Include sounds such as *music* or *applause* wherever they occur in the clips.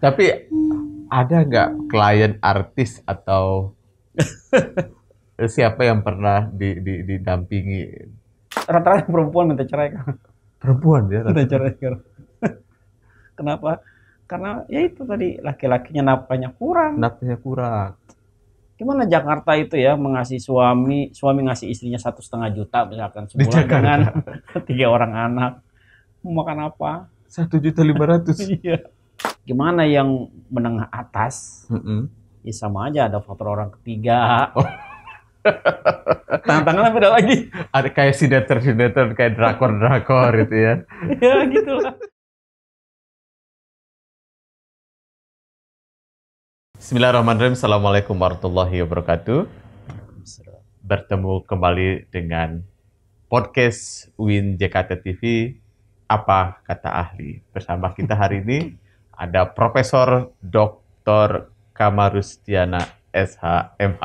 Tapi ada nggak klien artis atau *laughs* siapa yang pernah di, di, didampingi? Rata-rata perempuan minta cerai kan. Perempuan ya. Minta cerai Kenapa? Karena ya itu tadi laki-lakinya nafkahnya kurang. Nafkahnya kurang. Gimana Jakarta itu ya mengasih suami, suami ngasih istrinya satu setengah juta misalkan sebulan dengan *laughs* tiga orang anak. Mau makan apa? Satu juta lima ratus. Iya gimana yang menengah atas mm -hmm. ya sama aja ada faktor orang ketiga oh. *laughs* tantangan apa lagi ada kayak sinetron sinetron kayak drakor drakor gitu ya *laughs* ya gitulah Bismillahirrahmanirrahim Assalamualaikum warahmatullahi wabarakatuh bertemu kembali dengan podcast Win JKT TV apa kata ahli bersama kita hari ini *laughs* ada Profesor Dr. Kamarustiana SHMH.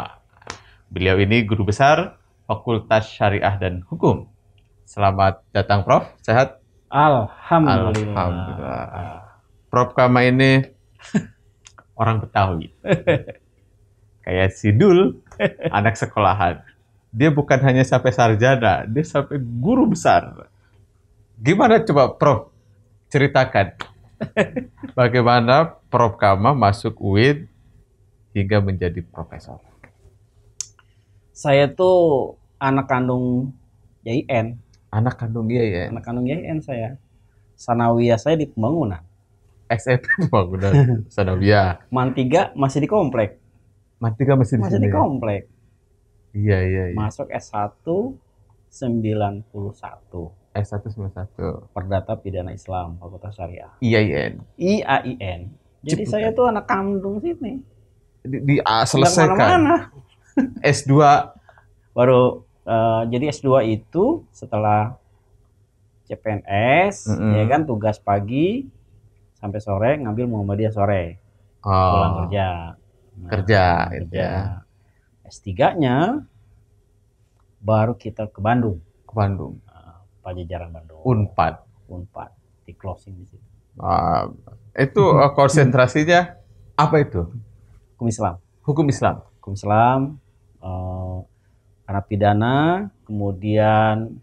Beliau ini guru besar Fakultas Syariah dan Hukum. Selamat datang Prof, sehat? Alhamdulillah. Alhamdulillah. Prof Kama ini *laughs* orang Betawi. Kayak Sidul, *laughs* anak sekolahan. Dia bukan hanya sampai sarjana, dia sampai guru besar. Gimana coba Prof ceritakan Bagaimana Prof. Kama masuk UIN hingga menjadi profesor? Saya tuh anak kandung YIN. Anak kandung YIN? Anak kandung YIN saya. Sanawiyah saya di pembangunan. SMP *laughs* pembangunan Sanawiyah. Mantiga masih di komplek. Mantiga masih di Masih di ya? komplek. Iya, iya, iya. Masuk S1 91. S191 Perdata Pidana Islam Fakultas Syariah IAIN iya. IAIN jadi Cepetan. saya tuh anak kandung sini di, di A, ah, selesaikan mana -mana. S2 baru uh, jadi S2 itu setelah CPNS mm -hmm. ya kan tugas pagi sampai sore ngambil Muhammadiyah sore oh. pulang kerja nah, kerja gitu kerja ya. S3-nya baru kita ke Bandung ke Bandung Pajajaran Bandung. Unpad. Unpad di closing di situ. Uh, itu uh, konsentrasinya apa itu? Hukum Islam. Hukum Islam. Hukum Islam. Uh, eh, pidana, kemudian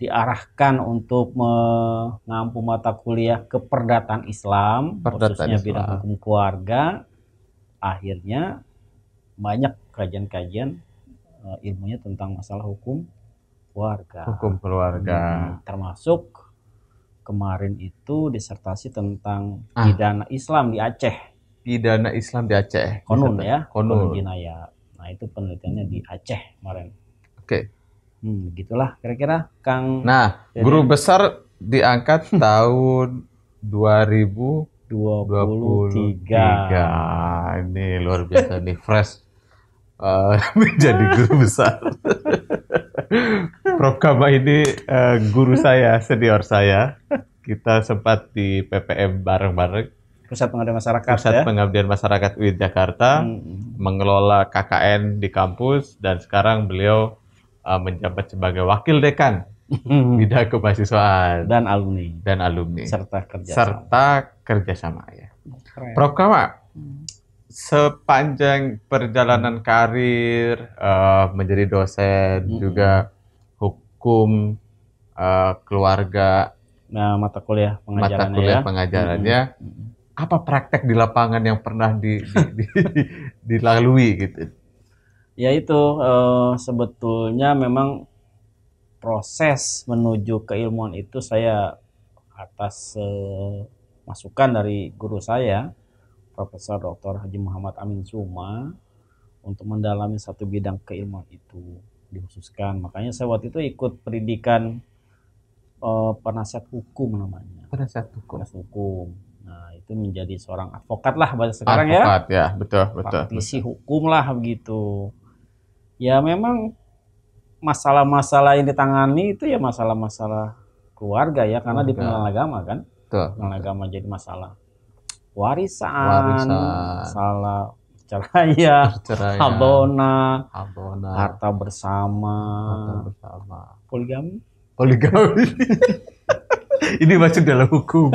diarahkan untuk mengampu mata kuliah ke perdataan Islam, perdataan khususnya Islam. bidang hukum keluarga. Akhirnya banyak kajian-kajian eh, ilmunya tentang masalah hukum keluarga. Hukum keluarga. Hmm, termasuk kemarin itu disertasi tentang ah. pidana Islam di Aceh. Pidana Islam di Aceh. Konun ya. Konun. Konun jinaya. Nah itu penelitiannya di Aceh kemarin. Oke. Okay. Hmm, gitulah kira-kira Kang. Nah, Jadi, guru besar diangkat *laughs* tahun 2023. 23. Ini luar biasa nih fresh uh, *laughs* menjadi guru besar. Prof Kama ini uh, guru saya, senior saya. Kita sempat di PPM bareng-bareng. Pusat Pengabdian Masyarakat Pusat ya? Pengabdian Masyarakat UIN Jakarta hmm. mengelola KKN di kampus dan sekarang beliau uh, menjabat sebagai wakil dekan hmm. bidang kemahasiswaan dan alumni dan alumni serta kerjasama serta kerjasama ya. Prof Kama sepanjang perjalanan karir uh, menjadi dosen hmm. juga hukum uh, keluarga nah mata kuliah pengajarannya mata kuliah ya. pengajarannya hmm. apa praktek di lapangan yang pernah di, di, *laughs* di, dilalui gitu ya itu uh, sebetulnya memang proses menuju keilmuan itu saya atas uh, masukan dari guru saya Profesor Dr. Haji Muhammad Amin Suma untuk mendalami satu bidang keilmuan itu dikhususkan. Makanya saya waktu itu ikut pendidikan uh, penasihat hukum namanya. Penasihat hukum. Penasihat hukum. Nah, itu menjadi seorang advokat lah bahasa sekarang ya. advokat, ya. ya, betul, betul. Praktisi betul. hukum lah begitu. Ya memang masalah-masalah yang ditangani itu ya masalah-masalah keluarga ya karena di pengadilan agama kan. Betul. Pengadilan agama jadi masalah warisan, warisan. salah cerai, ya abona, abona, harta bersama, harta bersama, poligami, poligami. *laughs* Ini masuk dalam hukum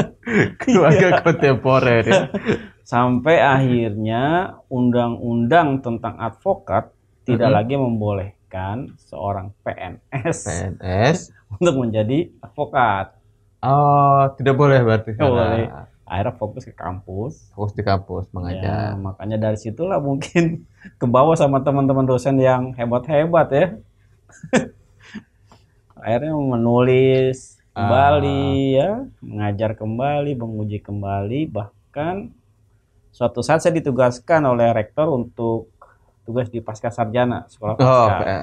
keluarga *laughs* iya. kontemporer. Ya. *laughs* Sampai akhirnya undang-undang tentang advokat tidak hmm. lagi membolehkan seorang PNS, PNS untuk menjadi advokat. Oh, tidak boleh berarti. Tidak boleh ah akhirnya fokus ke kampus fokus di kampus mengajar ya, makanya dari situlah mungkin *laughs* ke bawah sama teman-teman dosen yang hebat-hebat ya *laughs* akhirnya menulis kembali uh. ya mengajar kembali menguji kembali bahkan suatu saat saya ditugaskan oleh rektor untuk tugas di pasca sarjana sekolah oh, pasca oh, okay.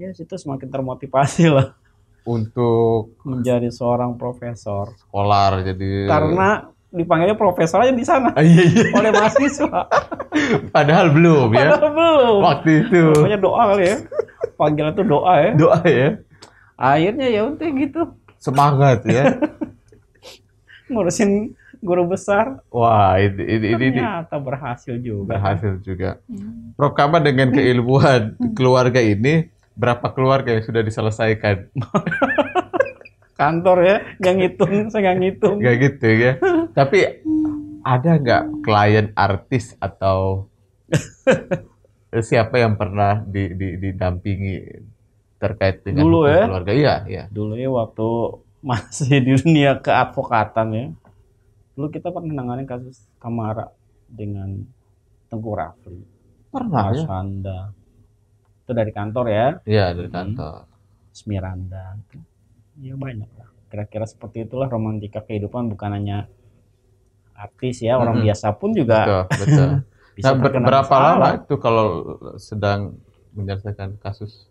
ya situ semakin termotivasi lah untuk menjadi seorang profesor sekolah jadi karena dipanggilnya profesor aja di sana ah, iya, iya. oleh mahasiswa *laughs* padahal belum ya padahal belum waktu itu namanya doa kali ya panggilan tuh doa ya doa ya akhirnya ya untuk gitu semangat ya *laughs* ngurusin guru besar wah ini ini ini ternyata berhasil juga berhasil juga hmm. Prof Kama dengan keilmuan hmm. keluarga ini berapa keluarga yang sudah diselesaikan? *laughs* Kantor ya, nggak ngitung, saya nggak ngitung. Nggak gitu ya. Tapi ada nggak klien artis atau *laughs* siapa yang pernah di, di, didampingi terkait dengan Dulu ya? keluarga? Iya, iya. Dulu ya waktu masih di dunia keadvokatan ya. Dulu kita pernah menangani kasus Kamara dengan Tengku Rafli. Pernah ya? Mas ya? Handa itu dari kantor ya? Iya dari hmm. kantor. Smiranda. Ya banyak lah. Kira-kira seperti itulah romantika kehidupan bukan hanya artis ya orang hmm. biasa pun juga. Betul. betul. *laughs* bisa nah, berapa lama itu kalau sedang menyelesaikan kasus?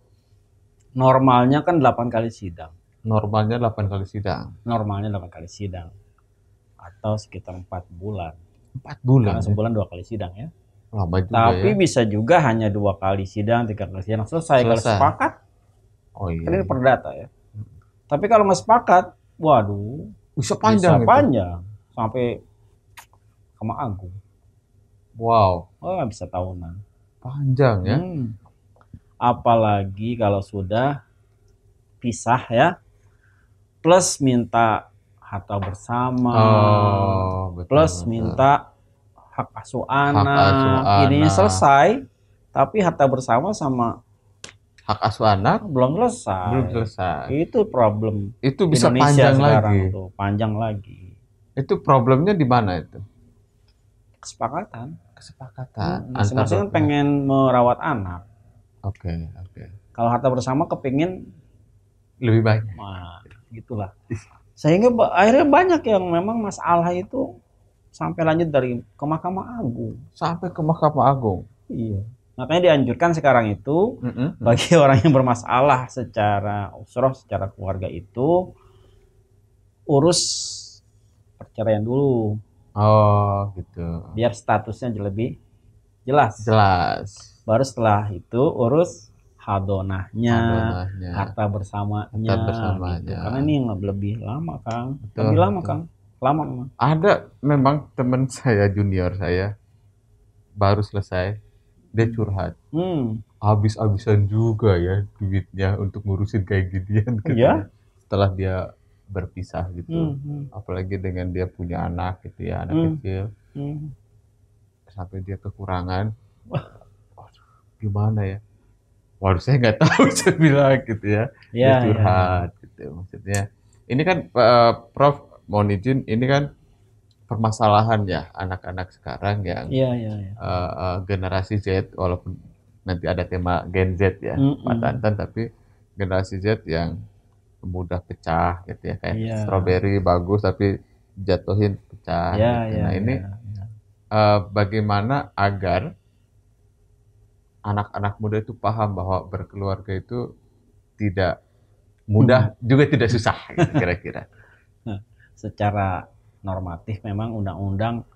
Normalnya kan 8 kali sidang. Normalnya 8 kali sidang. Normalnya 8 kali sidang. Atau sekitar 4 bulan. 4 bulan. Karena ya? sebulan dua ya? kali sidang ya. Lama juga Tapi ya. bisa juga hanya dua kali sidang, tiga kali sidang selesai. selesai. Kalau sepakat, oh, iya. ini perdata ya. Tapi kalau nggak sepakat, waduh, bisa panjang, bisa gitu. panjang sampai sama Agung. Wow. Oh, bisa tahunan. Panjang ya. Hmm. Apalagi kalau sudah pisah ya. Plus minta harta bersama. Oh, plus minta hak asuh anak, hak nah, nah. selesai, tapi harta bersama sama hak asuh anak nah, belum selesai. Belum selesai. Itu problem. Itu bisa Indonesia panjang lagi. Tuh, panjang lagi. Itu problemnya di mana itu? Kesepakatan. Kesepakatan. Hmm, masing-masing pengen merawat anak. Oke, okay, oke. Okay. Kalau harta bersama kepingin lebih baik. Nah, gitulah. Sehingga akhirnya banyak yang memang masalah itu sampai lanjut dari ke Mahkamah Agung. Sampai ke Mahkamah Agung. Iya. Makanya dianjurkan sekarang itu mm -hmm. bagi *laughs* orang yang bermasalah secara usroh, secara keluarga itu urus perceraian dulu. Oh, gitu. Biar statusnya lebih jelas. Jelas. Baru setelah itu urus hadonahnya, harta bersamanya. Harta bersamanya. Gitu. Karena ini yang lebih lama, Kang. Betul, lebih lama, betul. Kang lama memang ada memang teman saya junior saya baru selesai dia curhat hmm. habis-habisan juga ya duitnya untuk ngurusin kayak ginian gitu iya? ya setelah dia berpisah gitu hmm, hmm, apalagi dengan dia punya anak gitu ya anak hmm. kecil hmm. sampai dia kekurangan gimana ya waduh saya nggak tahu *laughs* saya bilang gitu ya, ya dia iya, iya. curhat ya. gitu maksudnya ini kan uh, prof mohon izin ini kan permasalahan ya anak-anak sekarang yang ya, ya, ya. Uh, uh, generasi Z walaupun nanti ada tema Gen Z ya mm hmm Pak Tantan tapi generasi Z yang mudah pecah gitu ya kayak yeah. stroberi bagus tapi jatuhin pecah yeah, gitu. yeah, nah iya, ini yeah. Iya. Uh, bagaimana agar anak-anak muda itu paham bahwa berkeluarga itu tidak mudah hmm. juga tidak susah gitu, kira-kira nah secara normatif memang undang-undang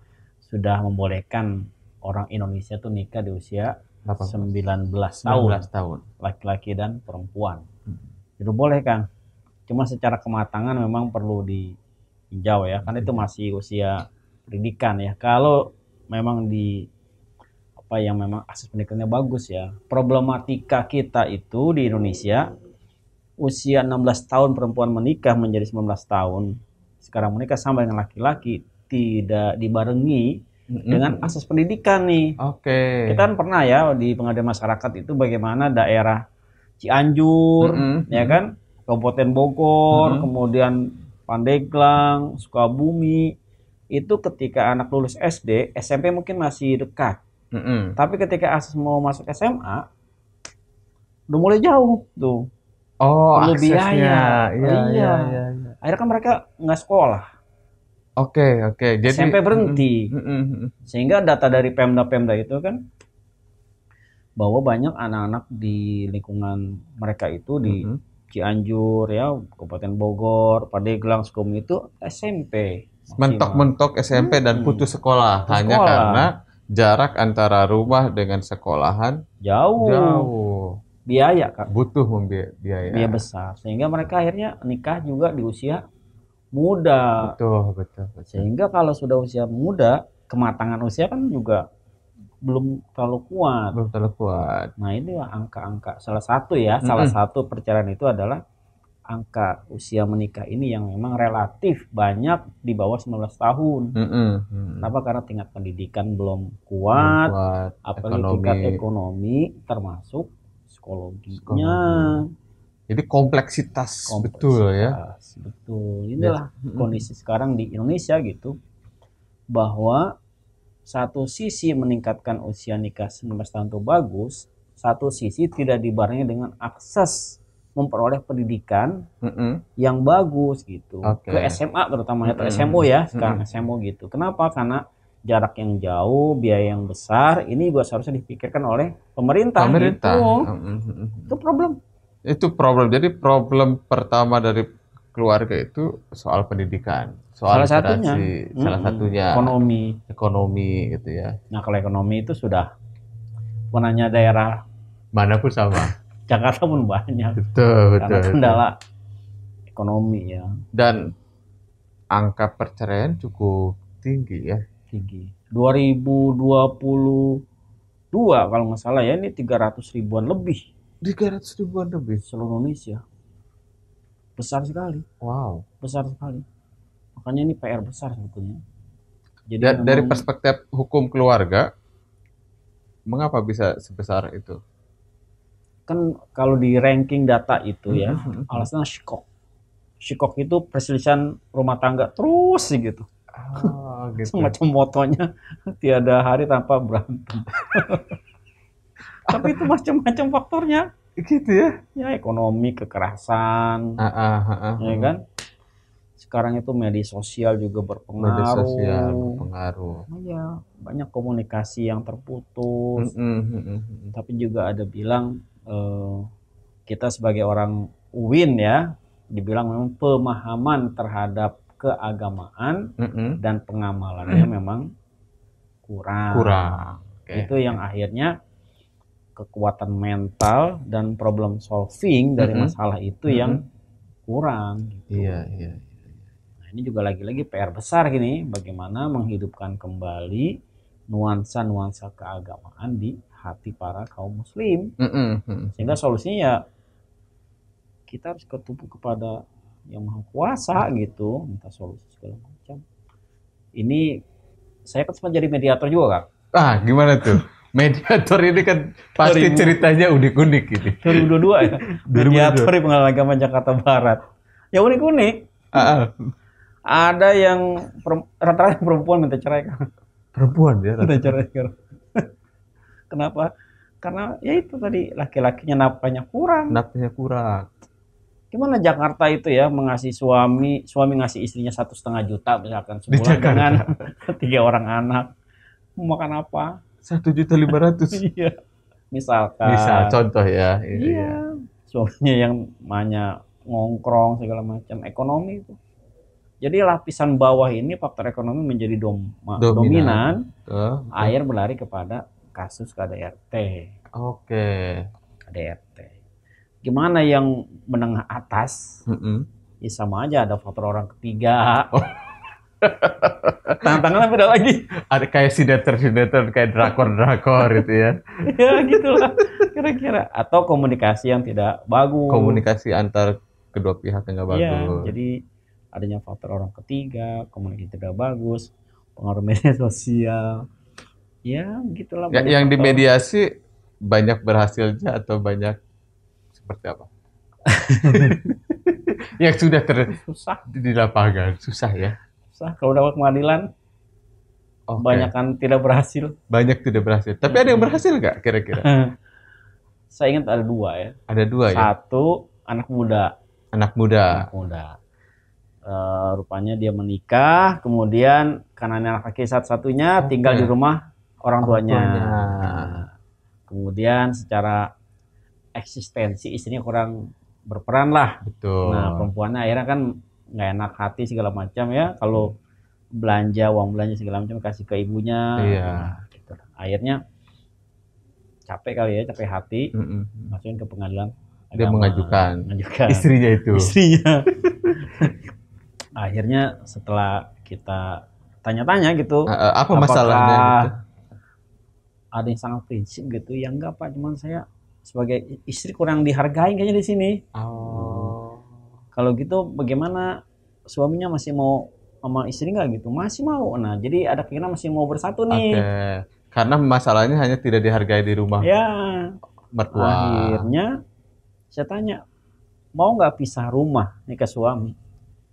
sudah membolehkan orang Indonesia tuh nikah di usia 19 tahun. Laki-laki dan perempuan. Hmm. Itu boleh kan? Cuma secara kematangan memang perlu diinjau ya. Kan itu hmm. masih usia pendidikan ya. Kalau memang di apa yang memang asas pendidikannya bagus ya. Problematika kita itu di Indonesia usia 16 tahun perempuan menikah menjadi 19 tahun sekarang menikah sama dengan laki-laki tidak dibarengi mm-hmm. dengan asas pendidikan nih. Oke. Okay. Kita kan pernah ya di pengadilan masyarakat itu bagaimana daerah Cianjur, mm-hmm. ya kan, Kabupaten Bogor, mm-hmm. kemudian Pandeglang, Sukabumi, itu ketika anak lulus SD, SMP mungkin masih dekat. Mm-hmm. Tapi ketika asas mau masuk SMA, udah mulai jauh tuh. Oh, perlu biaya. Iya, iya, iya, iya. iya akhirnya kan mereka nggak sekolah oke okay, oke okay. jadi SMP berhenti mm, mm, mm, sehingga data dari pemda-pemda itu kan bahwa banyak anak-anak di lingkungan mereka itu di mm -hmm. Cianjur ya Kabupaten Bogor Padeglang, Sukabumi itu SMP mentok-mentok SMP hmm. dan putus sekolah putus hanya karena jarak antara rumah dengan sekolahan jauh jauh biaya kak butuh biaya biaya besar sehingga mereka akhirnya nikah juga di usia muda betul betul, betul. sehingga kalau sudah usia muda kematangan usia kan juga belum terlalu kuat belum terlalu kuat nah ini angka-angka salah satu ya -hmm. salah satu perceraian itu adalah angka usia menikah ini yang memang relatif banyak di bawah 19 tahun. Mm -hmm. Kenapa? Karena tingkat pendidikan belum kuat, belum kuat apalagi ekonomi. tingkat ekonomi termasuk psikologinya. Jadi kompleksitas, kompleksitas betul ya. Betul. Inilah ya. kondisi sekarang di Indonesia gitu bahwa satu sisi meningkatkan usia nikah 19 tahun itu bagus, satu sisi tidak dibarengi dengan akses memperoleh pendidikan mm -hmm. yang bagus gitu okay. ke SMA terutama ya, mm -hmm. SMO ya sekarang mm -hmm. SMO gitu. Kenapa? Karena jarak yang jauh, biaya yang besar, ini buat seharusnya dipikirkan oleh pemerintah. Pemerintah. Gitu. Hmm, hmm, hmm, itu problem. Itu problem. Jadi problem pertama dari keluarga itu soal pendidikan, soal salah satunya, hmm, salah satunya ekonomi, ekonomi gitu ya. Nah kalau ekonomi itu sudah warnanya daerah mana pun sama. Jakarta pun banyak. Betul, betul. Karena kendala betul. ekonomi ya. Dan angka perceraian cukup tinggi ya tinggi. 2022 kalau nggak salah ya ini 300 ribuan lebih. 300 ribuan lebih seluruh Indonesia. Besar sekali. Wow. Besar sekali. Makanya ini PR besar sebetulnya. Jadi da dari perspektif hukum keluarga, mengapa bisa sebesar itu? Kan kalau di ranking data itu ya, hmm, hmm, hmm. alasannya shikok. Shikok itu perselisihan rumah tangga terus gitu. Ah gitu. Semacam motonya *laughs* tiada hari tanpa berantem. *laughs* Tapi itu macam-macam faktornya. Gitu ya? Ya ekonomi, kekerasan, uh, uh, uh, uh, ya kan? Sekarang itu media sosial juga berpengaruh. Media sosial berpengaruh. Iya, banyak komunikasi yang terputus. Mm -mm, Tapi juga ada bilang uh, kita sebagai orang UIN ya, dibilang memang pemahaman terhadap keagamaan mm -hmm. dan pengamalannya mm -hmm. memang kurang. Kurang. Okay. Itu yang akhirnya kekuatan mental dan problem solving dari mm -hmm. masalah itu mm -hmm. yang kurang. Gitu. Iya iya, iya, iya. Nah, ini juga lagi-lagi PR besar gini, bagaimana menghidupkan kembali nuansa-nuansa keagamaan di hati para kaum muslim. Mm -hmm. Sehingga solusinya ya kita harus ketumpu kepada yang maha kuasa gitu minta solusi segala macam ini saya kan sempat jadi mediator juga kak ah gimana tuh *laughs* mediator ini kan pasti 2000, ceritanya unik-unik gitu 2022 ya *laughs* mediator di pengadilan agama Jakarta Barat ya unik-unik ah, ah. ada yang rata-rata perempuan minta cerai kan perempuan ya minta cerai *laughs* kenapa karena ya itu tadi laki-lakinya nafkahnya kurang nafkahnya kurang gimana Jakarta itu ya mengasih suami suami ngasih istrinya satu setengah juta misalkan sebulan dengan *laughs* tiga orang anak mau makan apa satu juta lima ratus *laughs* iya misalkan misal contoh ya iya, iya, iya. suaminya yang banyak ngongkrong segala macam ekonomi itu jadi lapisan bawah ini faktor ekonomi menjadi dom dominan, dominan uh. air berlari kepada kasus KDRT oke okay. KDRT gimana yang menengah atas mm -hmm. ya sama aja ada faktor orang ketiga oh. *laughs* tantangan beda lagi ada kayak sinetron sinetron kayak drakor drakor gitu ya *laughs* ya gitulah kira-kira atau komunikasi yang tidak bagus komunikasi antar kedua pihak yang nggak iya, bagus ya, jadi adanya faktor orang ketiga komunikasi tidak bagus pengaruh media sosial ya gitulah ya, yang faktor. dimediasi banyak berhasilnya atau banyak seperti apa? *laughs* yang sudah ter susah di lapangan susah ya susah kalau dapat pengadilan okay. kan tidak berhasil banyak tidak berhasil tapi ada yang berhasil nggak kira-kira *laughs* saya ingat ada dua ya ada dua satu, ya satu anak muda anak muda anak muda uh, rupanya dia menikah kemudian karena anak laki satu-satunya okay. tinggal di rumah orang tuanya, orang Nah, kemudian secara eksistensi istrinya kurang berperan lah. Betul. Nah perempuannya akhirnya kan nggak enak hati segala macam ya kalau belanja uang belanja segala macam kasih ke ibunya. Iya. Nah, gitu. Akhirnya capek kali ya capek hati mm hmm masukin ke pengadilan. Dia mengajukan, mengajukan istrinya itu. Istrinya. *laughs* akhirnya setelah kita tanya-tanya gitu. Eh, eh, apa masalahnya? Ada yang sangat prinsip gitu, yang enggak pak, cuman saya sebagai istri kurang dihargai kayaknya di sini. Oh. Kalau gitu bagaimana suaminya masih mau sama istri nggak gitu? Masih mau. Nah, jadi ada kira masih mau bersatu nih. Okay. Karena masalahnya hanya tidak dihargai di rumah. Ya. Mertua. Akhirnya saya tanya, mau nggak pisah rumah nih ke suami?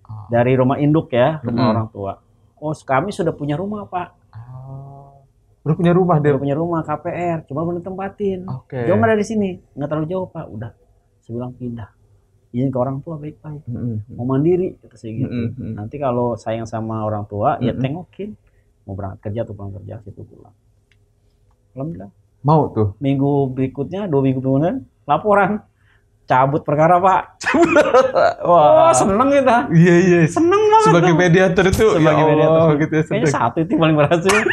Ah. Dari rumah induk ya, rumah hmm. orang tua. Oh, kami sudah punya rumah, Pak Udah punya rumah dia. Udah punya rumah KPR, cuma belum tempatin. Oke. Okay. Jauh nggak dari sini, nggak terlalu jauh pak. Udah, saya bilang pindah. Ini ke orang tua baik-baik. Mm-hmm. Mau mandiri, kata saya gitu. Mm-hmm. Nanti kalau sayang sama orang tua, mm-hmm. ya tengokin. Mau berangkat kerja atau pulang kerja, situ pulang. Alhamdulillah. Mau tuh. Minggu berikutnya, dua minggu kemudian, laporan cabut perkara pak *laughs* Wah. oh seneng kita iya iya seneng banget sebagai mediator itu ya sebagai ya Allah, mediator gitu ya, kayaknya satu itu paling berhasil *laughs*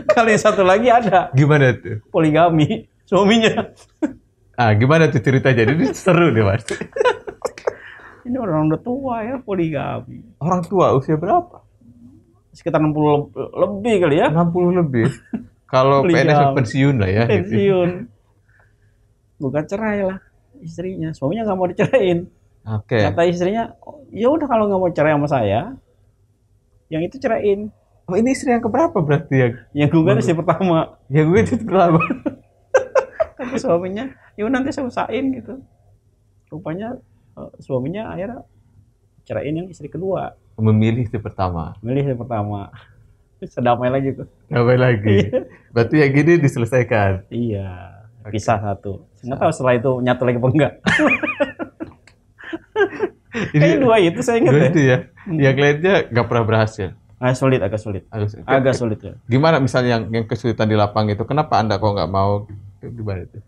*laughs* Kalau yang satu lagi ada. Gimana tuh? Poligami suaminya. Ah, gimana tuh cerita jadi Ini *laughs* seru deh, Mas. Ini orang udah tua ya poligami. Orang tua usia berapa? Sekitar 60 lebih kali ya. 60 lebih. *laughs* Kalau PNS kan pensiun lah ya. Gitu. Pensiun. Gitu. Bukan cerai lah istrinya. Suaminya nggak mau dicerain. Oke. Okay. Kata istrinya, oh, ya udah kalau nggak mau cerai sama saya, yang itu cerain. Oh, ini istri yang keberapa berarti ya? Yang gue kan istri pertama. Ya gue itu pertama. Kan Tapi suaminya, ya nanti saya usahain gitu. Rupanya eh, suaminya akhirnya cerain yang istri kedua. Memilih istri pertama. Memilih istri pertama. Sedamai lagi tuh. Sedamai lagi. Iya. berarti yang gini diselesaikan. Iya. Pisah okay. satu. Nggak tahu setelah itu nyatu lagi apa enggak. Ini dua itu saya ingat dua ya. Itu ya. Hmm. Yang lainnya nggak pernah berhasil. Agak sulit, agak sulit. Agak sulit. Agak sulit ya. Gimana misalnya yang, yang kesulitan di lapang itu? Kenapa Anda kok nggak mau gimana itu?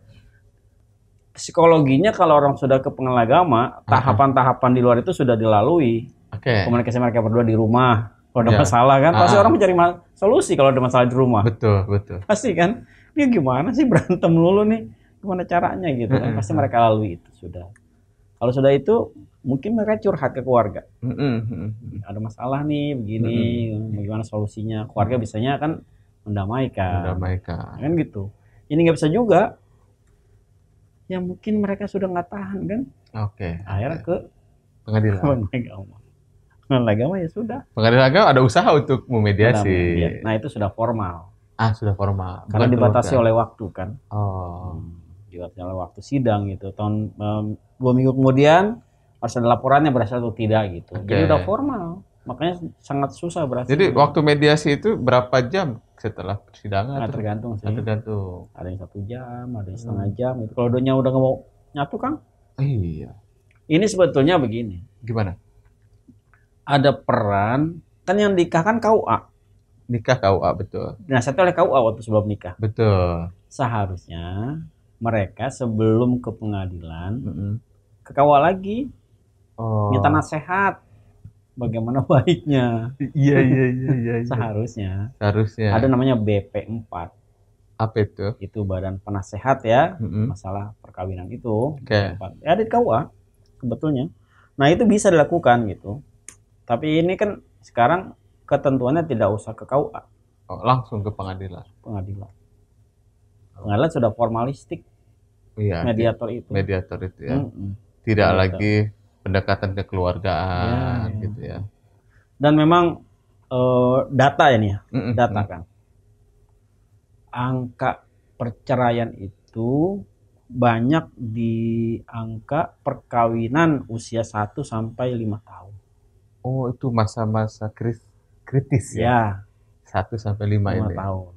Psikologinya kalau orang sudah ke agama, tahapan-tahapan di luar itu sudah dilalui. Oke. Okay. Komunikasi mereka berdua di rumah. Kalau ada ya. masalah kan, pasti ah. orang mencari solusi kalau ada masalah di rumah. Betul, betul. Pasti kan. Ini ya gimana sih berantem lulu nih? Gimana caranya gitu kan? Pasti mereka lalui itu sudah. Kalau sudah itu mungkin mereka curhat ke keluarga. Mm-hmm. Ada masalah nih begini, mm-hmm. bagaimana solusinya? Keluarga biasanya kan mendamaikan. Mendamaikan. Kan gitu. Ini nggak bisa juga. Ya mungkin mereka sudah nggak tahan kan. Oke. Okay. Akhirnya ke *laughs* pengadilan. agama. Pengadilan agama ya sudah. Pengadilan agama ada usaha untuk memediasi. Nah itu sudah formal. Ah sudah formal. Bukan Karena dibatasi keluarga. oleh waktu kan. Oh. Hmm, dibatasi oleh waktu sidang gitu. Tahun um, dua minggu kemudian harus ada laporannya berhasil atau tidak gitu. Okay. Jadi udah formal. Makanya sangat susah berhasil. Jadi waktu mediasi itu berapa jam setelah persidangan? Nah, tergantung sih. Nah, tergantung. Ada yang satu jam, ada yang hmm. setengah hmm. jam. Itu Kalau doanya udah nggak mau nyatu kang? Iya. Ini sebetulnya begini. Gimana? Ada peran kan yang nikah kan KUA. Nikah KUA betul. Nah satu oleh KUA waktu sebelum nikah. Betul. Seharusnya mereka sebelum ke pengadilan mm -hmm. ke KUA lagi oh. minta nasihat bagaimana *laughs* baiknya. Iya, iya iya iya iya. Seharusnya. Seharusnya. Ada namanya BP4. Apa itu? Itu Badan Penasehat ya, mm-hmm. masalah perkawinan itu. Oke. Okay. Ya, ada di KUA sebetulnya. Nah, itu bisa dilakukan gitu. Tapi ini kan sekarang ketentuannya tidak usah ke KUA. Oh, langsung ke pengadilan. Pengadilan. Pengadilan sudah formalistik. Iya. Mediator itu. Mediator itu ya. Mm-hmm. Tidak mediator. lagi pendekatan kekeluargaan ya, ya. gitu ya. Dan memang uh, data ini ya mm -mm, data kan. Angka perceraian itu banyak di angka perkawinan usia 1 sampai 5 tahun. Oh, itu masa-masa kritis ya. ya. 1 sampai 5, 5 ini. Ya? tahun.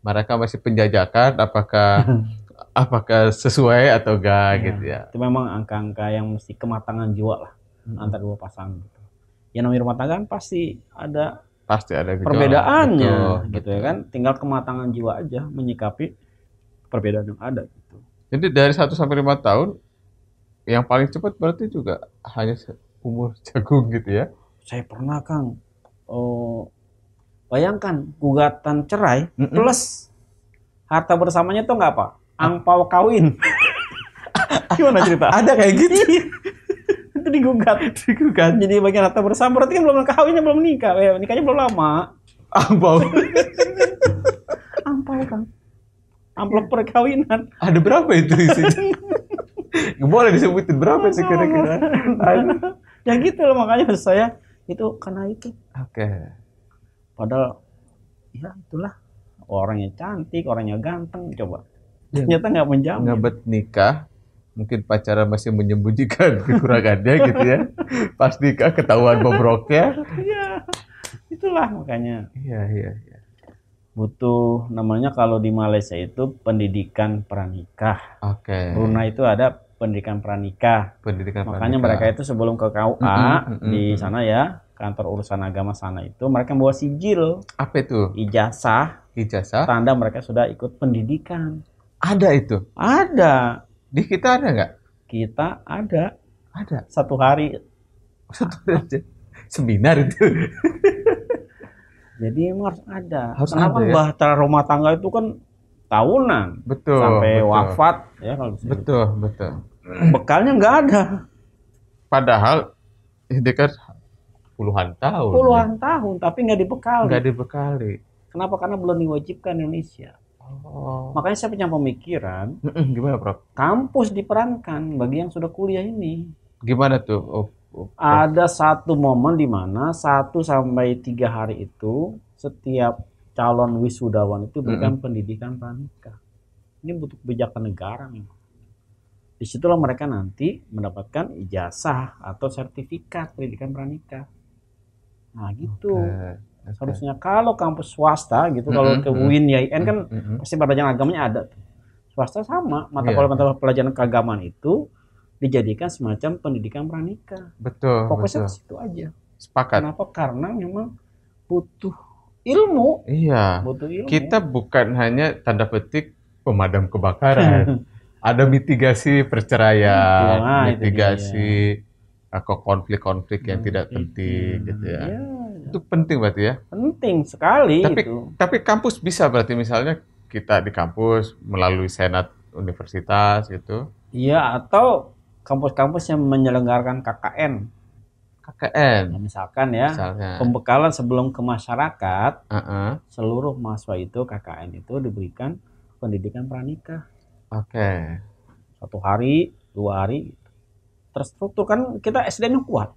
Mereka masih penjajakan apakah *laughs* apakah sesuai atau enggak ya, gitu ya. Itu memang angka-angka yang mesti kematangan jiwa lah hmm. antara dua pasangan gitu. Ya namanya rumah tangga kan pasti ada pasti ada gejolak. perbedaannya betul, gitu ya betul. ya kan. Tinggal kematangan jiwa aja menyikapi perbedaan yang ada gitu. Jadi dari 1 sampai 5 tahun yang paling cepat berarti juga hanya umur *laughs* jagung gitu ya. Saya pernah Kang oh, bayangkan gugatan cerai mm -mm. plus harta bersamanya tuh nggak apa angpau kawin. *laughs* Gimana cerita? Ada kayak gitu. Iya. itu digugat. Digugat. Jadi bagian harta bersama berarti kan belum kawinnya belum nikah. Eh, nikahnya belum lama. Angpau. *laughs* angpau kan. Amplop perkawinan. Ada berapa itu di isinya? *laughs* Boleh disebutin berapa sih kira-kira? ya gitu loh makanya saya itu karena itu. Oke. Okay. Padahal ya itulah orangnya cantik, orangnya ganteng coba Iya. ternyata nggak menjamin ngebet nikah mungkin pacaran masih menyembunyikan *laughs* kekurangannya gitu ya pas nikah ketahuan bobroknya iya itulah makanya iya iya iya butuh namanya kalau di Malaysia itu pendidikan pranikah oke okay. Brunei itu ada pendidikan pranikah pendidikan makanya pranikah. mereka itu sebelum ke KUA mm -hmm, mm -hmm. di sana ya kantor urusan agama sana itu mereka bawa sijil apa itu ijazah ijazah tanda mereka sudah ikut pendidikan ada itu? Ada. Di kita ada nggak? Kita ada. Ada. Satu hari. Satu hari aja. Seminar itu. Jadi emang harus ada. Harus Kenapa ada, ya? bahtera rumah tangga itu kan tahunan. Betul. Sampai betul. wafat ya kalau bisa. Betul, gitu. betul. Bekalnya nggak ada. Padahal ya, ini kan puluhan tahun. Puluhan ya. tahun, tapi nggak dibekali. Nggak dibekali. Kenapa? Karena belum diwajibkan Indonesia. Oh. Makanya saya punya pemikiran. Gimana, Prof? Kampus diperankan bagi yang sudah kuliah ini. Gimana tuh? Oh, oh, Ada satu momen di mana satu sampai tiga hari itu setiap calon wisudawan itu berikan mm -hmm. pendidikan pranikah. Ini butuh kebijakan negara memang. Disitulah mereka nanti mendapatkan ijazah atau sertifikat pendidikan pranikah. Nah gitu. Okay. Seharusnya kalau kampus swasta gitu, mm -hmm. kalau ke UIN, YIN ya, kan mm -hmm. pasti pelajaran agamanya ada. Swasta sama, mata kuliah iya, yeah. pelajaran keagamaan itu dijadikan semacam pendidikan pranika. Betul. Fokusnya ke situ aja. Sepakat. Kenapa? Karena memang butuh ilmu. Iya. Butuh ilmu. Kita bukan hanya tanda petik pemadam kebakaran. *laughs* ada mitigasi perceraian, nah, mitigasi ke eh, konflik-konflik yang hmm, tidak penting gitu ya. ya Iya. itu penting berarti ya penting sekali tapi itu. tapi kampus bisa berarti misalnya kita di kampus melalui senat universitas gitu iya atau kampus-kampus yang menyelenggarakan KKN KKN nah, ya, misalkan ya misalnya. pembekalan sebelum ke masyarakat uh -uh. seluruh mahasiswa itu KKN itu diberikan pendidikan pranikah oke okay. satu hari dua hari gitu. terstruktur kan kita SDM-nya kuat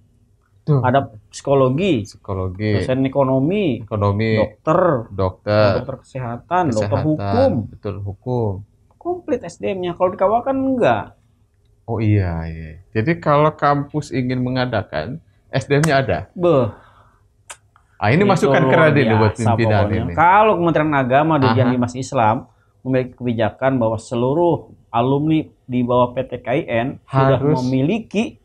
Tuh. ada psikologi, psikologi, dosen ekonomi, ekonomi, dokter, dokter, dokter kesehatan, kesehatan dokter hukum, betul hukum, komplit SDM-nya. Kalau di Kawal kan enggak. Oh iya, iya. Jadi kalau kampus ingin mengadakan SDM-nya ada. Beh. Ah ini, masukan keren ini buat pimpinan ini. Kalau Kementerian Agama di Jami Mas Islam memiliki kebijakan bahwa seluruh alumni di bawah PTKIN Harus. sudah memiliki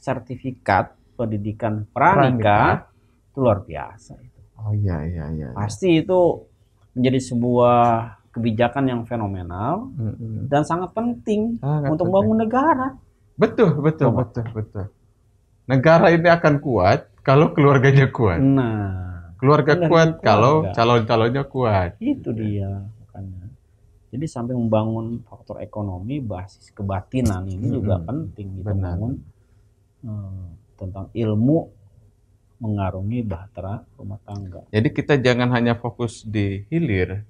sertifikat pendidikan pranika. itu luar biasa itu. Oh iya, iya iya iya. Pasti itu menjadi sebuah kebijakan yang fenomenal mm-hmm. dan sangat penting sangat untuk penting. bangun negara. Betul betul Coba. betul betul. Negara ini akan kuat kalau keluarganya kuat. Nah, keluarga kuat, keluarga. kalau calon-calonnya kuat. Itu iya. dia makanya. Jadi sampai membangun faktor ekonomi basis kebatinan ini mm-hmm. juga penting gitu, benar. hmm, tentang ilmu mengarungi bahtera rumah tangga. Jadi kita jangan hanya fokus di hilir,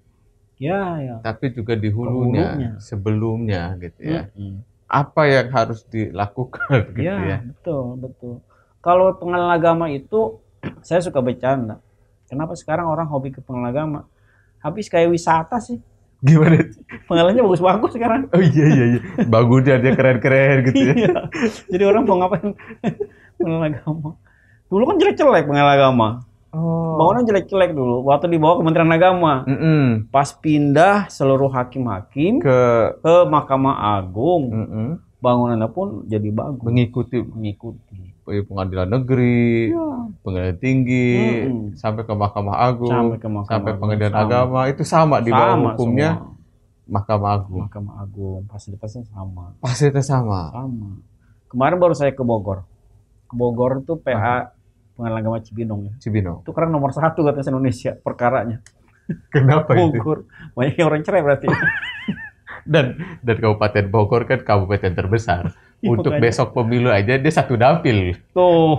ya, ya. tapi juga di hulunya, hulunya. sebelumnya gitu ya. -hmm. Apa yang harus dilakukan *laughs* gitu ya? ya. Betul betul. Kalau pengenalan agama itu *clears throat* saya suka bercanda. Kenapa sekarang orang hobi ke pengenalan agama? Habis kayak wisata sih *laughs* gimana pengalannya bagus-bagus sekarang oh iya iya iya *laughs* Bagus dia keren-keren gitu ya iya. jadi orang mau ngapain pengenalan agama. Dulu kan jelek-jelek pengenalan agama. Oh. Bangunan jelek-jelek dulu. Waktu di bawah Kementerian Agama. Mm -mm. Pas pindah seluruh hakim-hakim ke ke Mahkamah Agung. Mm -mm. Bangunannya pun jadi bagus. Mengikuti mengikuti iya, pengadilan negeri, ya. pengadilan tinggi, mm sampai ke Mahkamah Agung, sampai, ke Mahkamah sampai pengadilan sama. agama itu sama di bawah sama, hukumnya semua. Mahkamah Agung. Mahkamah Agung fasilitasnya sama. Fasilitas sama. Sama. Kemarin baru saya ke Bogor. Bogor tuh PA ah. Pengadilan Agama Cibinong. Ya. Cibinong. Itu karena nomor satu katanya Indonesia perkaranya. Kenapa Bogor. itu? Banyak yang orang cerai berarti. *laughs* dan dan Kabupaten Bogor kan kabupaten terbesar. Iya, Untuk besok pemilu aja dia satu dapil. Tuh.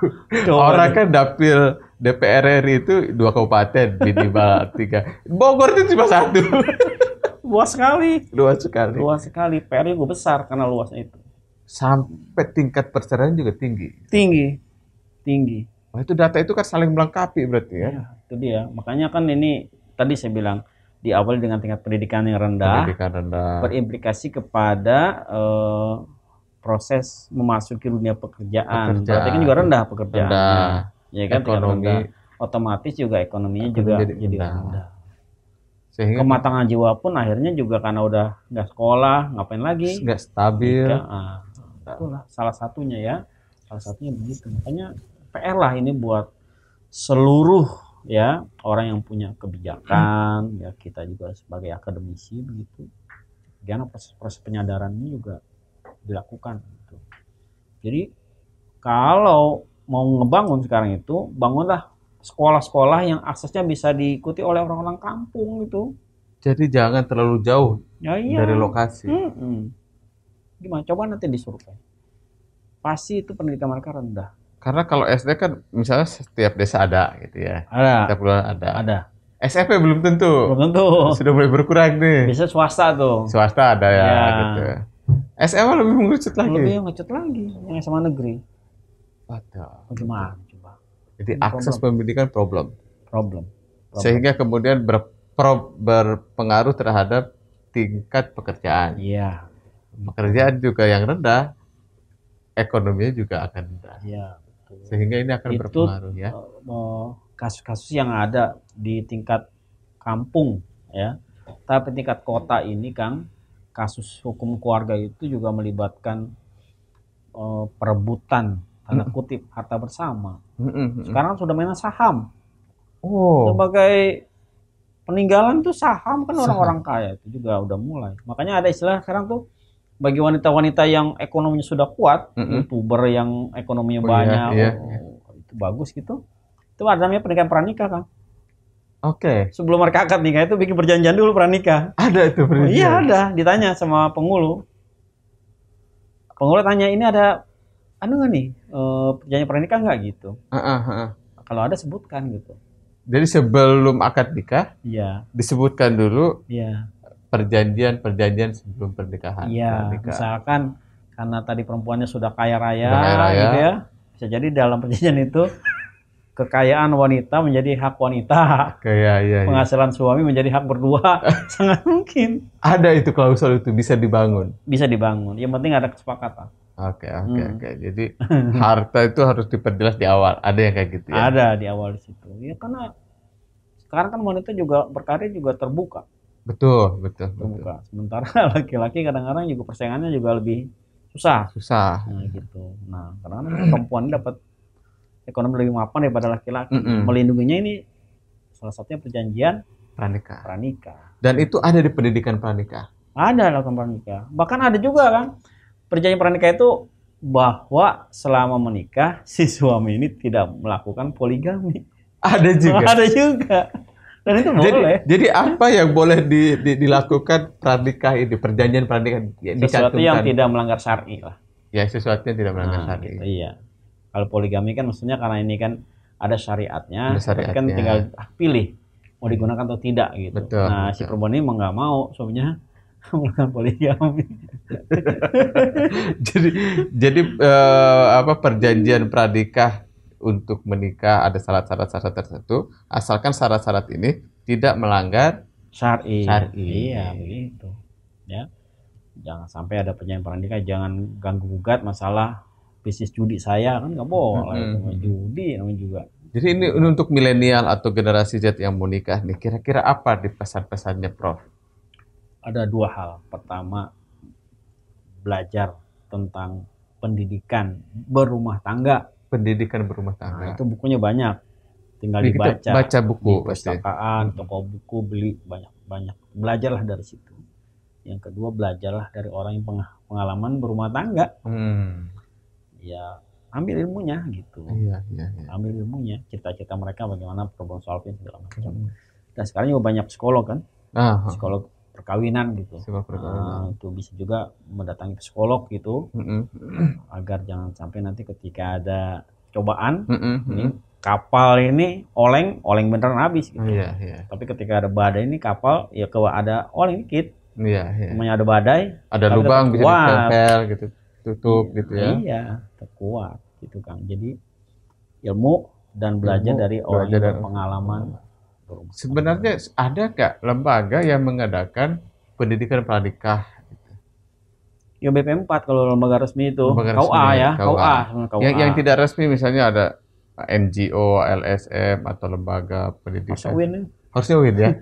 *laughs* orang kan dapil DPR RI itu dua kabupaten minimal *laughs* tiga. Bogor itu cuma satu. luas sekali. Luas sekali. Luas sekali. PR-nya gue besar karena luasnya itu sampai tingkat perceraian juga tinggi. Tinggi, tinggi. Oh, itu data itu kan saling melengkapi berarti ya. ya itu dia. Makanya kan ini tadi saya bilang di awal dengan tingkat pendidikan yang rendah, pendidikan rendah. berimplikasi kepada uh, proses memasuki dunia pekerjaan. pekerjaan. Berarti kan juga rendah pekerjaan. Rendah. Ya kan ekonomi rendah. otomatis juga ekonominya ekonomi juga jadi, jadi rendah. rendah. Sehingga kematangan jiwa pun akhirnya juga karena udah nggak sekolah, ngapain lagi? Nggak stabil. Ah itulah salah satunya ya salah satunya begitu makanya PR lah ini buat seluruh ya orang yang punya kebijakan ya kita juga sebagai akademisi begitu karena proses-proses penyadaran ini juga dilakukan gitu. jadi kalau mau ngebangun sekarang itu bangunlah sekolah-sekolah yang aksesnya bisa diikuti oleh orang-orang kampung itu jadi jangan terlalu jauh ya, iya. dari lokasi hmm gimana coba nanti disurvei pasti itu pendidikan mereka rendah karena kalau SD kan misalnya setiap desa ada gitu ya ada setiap ada ada SMP belum tentu belum tentu sudah mulai berkurang nih bisa swasta tuh swasta ada ya, ya. gitu SMA lebih mengecut lagi lebih mengecut lagi yang SMA negeri ada gimana coba jadi Ini akses problem. pendidikan problem. problem problem sehingga kemudian ber, berpengaruh terhadap tingkat pekerjaan iya pekerjaan juga yang rendah, ekonominya juga akan rendah. Ya, betul. Sehingga ini akan Itu, berpengaruh ya. Eh, kasus-kasus yang ada di tingkat kampung ya, tapi tingkat kota ini Kang, kasus hukum keluarga itu juga melibatkan uh, perebutan tanda kutip harta bersama. Sekarang sudah mainan saham. Oh. Sebagai peninggalan tuh saham kan orang-orang kaya itu juga udah mulai. Makanya ada istilah sekarang tuh bagi wanita-wanita yang ekonominya sudah kuat, mm -hmm. youtuber yang ekonominya oh, iya, banyak, iya, iya. itu bagus gitu. Itu ada namanya pernikahan pranikah, Kang. Oke. Okay. Sebelum mereka akad nikah itu bikin perjanjian dulu pranikah. Ada itu oh, perjanjian. Oh, iya ada, ditanya sama pengulu. Pengulu tanya ini ada anu nggak nih e, perjanjian pranikah nggak gitu? Uh, uh, Kalau ada sebutkan gitu. Jadi sebelum akad nikah, iya. disebutkan dulu. Iya perjanjian-perjanjian sebelum pernikahan. Iya, misalkan karena tadi perempuannya sudah kaya raya, sudah kaya raya. Gitu ya, bisa jadi dalam perjanjian itu kekayaan wanita menjadi hak wanita, Kaya, ya, ya, penghasilan suami menjadi hak berdua, *laughs* sangat mungkin. Ada itu klausul itu bisa dibangun. Bisa dibangun. Yang penting ada kesepakatan. Oke, okay, oke, okay, hmm. oke. Okay. Jadi *laughs* harta itu harus diperjelas di awal. Ada yang kayak gitu ya? Ada di awal di situ. Ya karena sekarang kan wanita juga berkarir juga terbuka. Betul, betul. Terbuka. Betul. Sementara *laughs* laki-laki kadang-kadang juga persaingannya juga lebih susah. Susah. Nah, gitu. Nah, karena kan perempuan dapat ekonomi lebih mapan daripada laki-laki. Mm -mm. Melindunginya ini salah satunya perjanjian pranikah. Pranikah. Dan itu ada di pendidikan pranikah. Ada lah pranikah. Bahkan ada juga kan perjanjian pranikah itu bahwa selama menikah *laughs* si suami ini tidak melakukan poligami. Ada juga. *laughs* Ada juga. Dan itu jadi, boleh. Jadi apa yang boleh di, di, dilakukan pernikah ini perjanjian pranikah sesuatu yang tidak melanggar syar'i lah. Ya sesuatu yang tidak melanggar nah, syar'i. Gitu, iya. Kalau poligami kan maksudnya karena ini kan ada syariatnya, ada kan syariatnya. kan tinggal pilih mau digunakan atau tidak gitu. Betul, nah betul. si perempuan ini mau nggak mau suaminya *laughs* melakukan poligami. *laughs* jadi jadi uh, apa perjanjian pernikah untuk menikah ada syarat-syarat tertentu asalkan syarat-syarat ini tidak melanggar syar'i. Syar'i. Iya, begitu. Ya. Jangan sampai ada penyimpangan nikah, jangan ganggu gugat masalah bisnis judi saya kan nggak boleh -hmm. judi namanya juga. Jadi ini untuk milenial atau generasi Z yang mau nikah nih, kira-kira apa di pesan-pesannya Prof? Ada dua hal. Pertama, belajar tentang pendidikan berumah tangga pendidikan berumah tangga. Nah, itu bukunya banyak. Tinggal Jadi dibaca. Kita baca buku di perpustakaan, hmm. toko buku beli banyak-banyak. Belajarlah dari situ. Yang kedua belajarlah dari orang yang pengalaman berumah tangga. Hmm. Ya ambil ilmunya gitu. Iya, iya, iya. Ambil ilmunya, cita-cita mereka bagaimana problem solving segala macam. Hmm. Dan sekarang juga banyak psikolog kan. Aha. Ah, psikolog perkawinan gitu. Sebab ah, perkawinan. Uh, itu bisa juga mendatangi psikolog gitu, mm -hmm. agar jangan sampai nanti ketika ada cobaan, mm -hmm. ini kapal ini oleng, oleng beneran habis. Gitu. Yeah, yeah. Tapi ketika ada badai ini kapal ya kalau ada oleng dikit, Iya, iya. namanya ada badai, ada lubang bisa ditempel gitu, tutup iya, gitu ya. Iya, terkuat gitu kan. Jadi ilmu dan belajar ilmu, dari orang dari pengalaman Sebenarnya nah. ada nggak lembaga yang mengadakan pendidikan pranikah? Gitu? Ya BPM 4 kalau lembaga resmi itu lembaga KUA ya, KUA. KUA. KUA. Yang, yang tidak resmi misalnya ada NGO, LSM atau lembaga pendidikan. Harusnya win. Ya. Harusnya win ya. *laughs*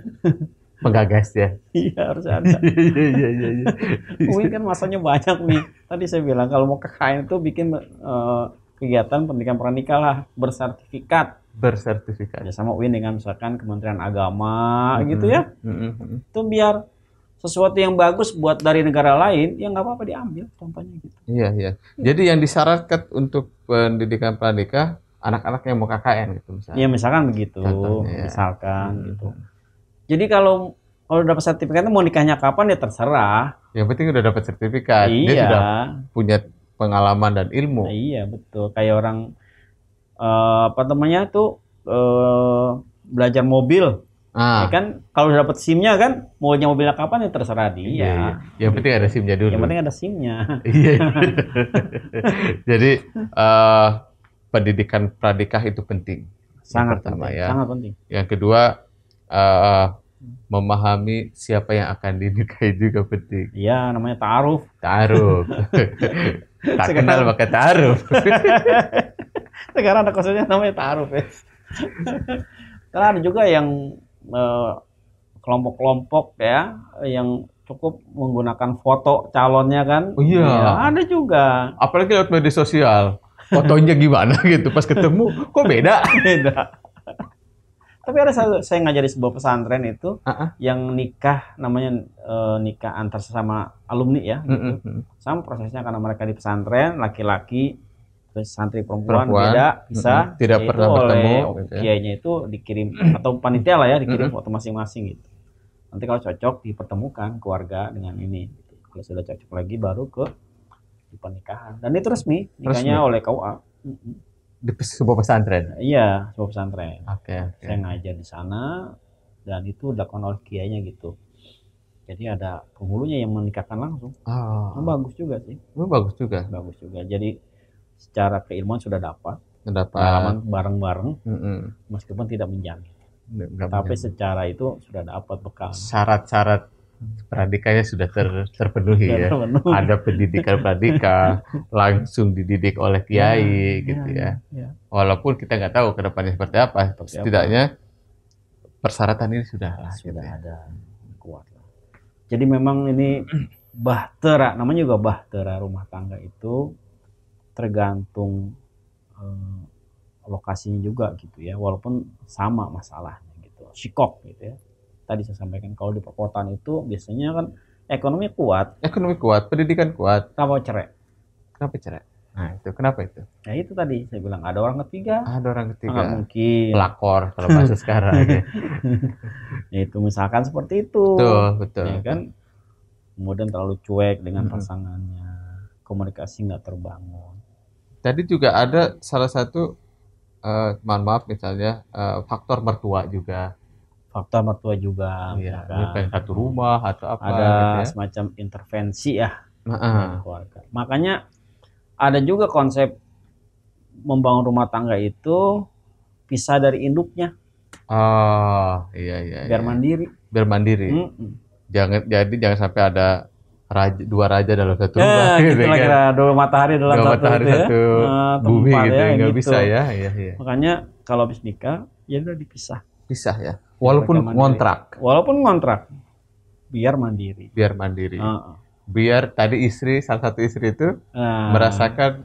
Penggagas ya. Iya harus ada. *laughs* Iya, iya iya iya. Win kan masanya banyak nih. Tadi saya bilang kalau mau ke kain itu bikin uh, kegiatan pendidikan pranikah lah bersertifikat bersertifikat ya sama UIN dengan misalkan Kementerian Agama mm-hmm. gitu ya mm-hmm. itu biar sesuatu yang bagus buat dari negara lain ya nggak apa-apa diambil contohnya gitu iya iya jadi yang disyaratkan untuk pendidikan pranikah anak-anak yang mau KKN gitu misalnya iya misalkan begitu Contohnya, ya. misalkan hmm. gitu jadi kalau kalau dapat sertifikat mau nikahnya kapan ya terserah yang penting udah dapat sertifikat iya. dia sudah punya pengalaman dan ilmu. Nah, iya betul. Kayak orang uh, apa namanya tuh uh, belajar mobil. Ah. Ya kan kalau udah dapat simnya nya kan maunya mobilnya kapan ya terserah dia. Iya, iya. Yang penting ada simnya dulu. Yang penting ada simnya iya. *laughs* *laughs* Jadi uh, pendidikan pradikah itu penting. Sangat pertama penting. ya. Sangat penting. Yang kedua uh, memahami siapa yang akan dinikahi juga penting. Iya, namanya taaruf. Taaruf. *laughs* Tak kenal pakai taruh. *laughs* Sekarang ada khususnya namanya taruh guys. Ya. Karena ada juga yang eh, kelompok-kelompok eh, ya yang cukup menggunakan foto calonnya kan. Oh iya. Ya, ada juga. Apalagi lewat media sosial. Fotonya gimana gitu pas ketemu kok beda. *laughs* beda. Tapi ada satu, saya ngajari sebuah pesantren itu uh -uh. yang nikah namanya e, nikah antar sesama alumni ya. Gitu. Uh -uh. Sama prosesnya karena mereka di pesantren laki-laki terus santri perempuan, perempuan. beda bisa uh -uh. tidak ya pernah bertemu gitu ya. kiainya itu dikirim atau panitia lah ya dikirim uh -uh. foto masing-masing gitu. Nanti kalau cocok dipertemukan keluarga dengan ini. Gitu. Kalau sudah cocok lagi baru ke pernikahan dan itu resmi nikahnya resmi. oleh KUA. Uh -uh di sebuah pesantren. Iya, sebuah pesantren. Oke. Okay, okay. Saya ngajar di sana dan itu dilakukan oleh kiainya gitu. Jadi ada penghulunya yang menikahkan langsung. Ah. Nah, bagus juga sih. Oh, bagus juga. Bagus juga. Jadi secara keilmuan sudah dapat. Sudah dapat. Pengalaman bareng-bareng. Mm -hmm. Meskipun tidak menjamin. Tapi menjang. secara itu sudah dapat bekal. Syarat-syarat Pradikanya sudah ter, terpenuhi ya. Terpenuhi. Ada pendidikan pradika *laughs* langsung dididik oleh kiai ya, gitu ya. ya. ya. Walaupun kita nggak tahu kedepannya seperti apa, seperti setidaknya apa. persyaratan ini sudah gitu sudah gitu. ada kuat Jadi memang ini *clears throat* bahtera, namanya juga bahtera rumah tangga itu tergantung eh, lokasinya juga gitu ya, walaupun sama masalahnya gitu, sikok gitu ya tadi saya sampaikan kalau di perkotaan itu biasanya kan ekonomi kuat, ekonomi kuat, pendidikan kuat. Kenapa cerai? Kenapa cerai? Nah itu kenapa itu? Ya itu tadi saya bilang ada orang ketiga. Ada orang ketiga. Enggak mungkin. Pelakor kalau bahasa sekarang. Ya. *laughs* ya. itu misalkan seperti itu. Betul betul. Ya kan. Kemudian terlalu cuek dengan hmm. pasangannya, komunikasi nggak terbangun. Tadi juga ada salah satu, uh, eh, maaf maaf misalnya uh, faktor mertua juga faktor mertua juga iya, kan. satu rumah atau apa ada gitu ya. semacam intervensi ya nah, keluarga makanya ada juga konsep membangun rumah tangga itu pisah dari induknya ah oh, iya iya biar iya. mandiri biar mandiri mm -mm. jangan jadi jangan sampai ada raja, dua raja dalam satu ya, rumah. Gitu, gitu kan. kira dua matahari dalam dua satu, matahari itu, ya. satu ya. bumi gitu, ya, nggak gitu. bisa ya. Iya, iya. Makanya kalau habis nikah ya udah dipisah pisah ya. Iya, Walaupun ngontrak. Walaupun ngontrak. Biar mandiri. Biar mandiri. Uh -uh. Biar tadi istri salah satu istri itu uh. merasakan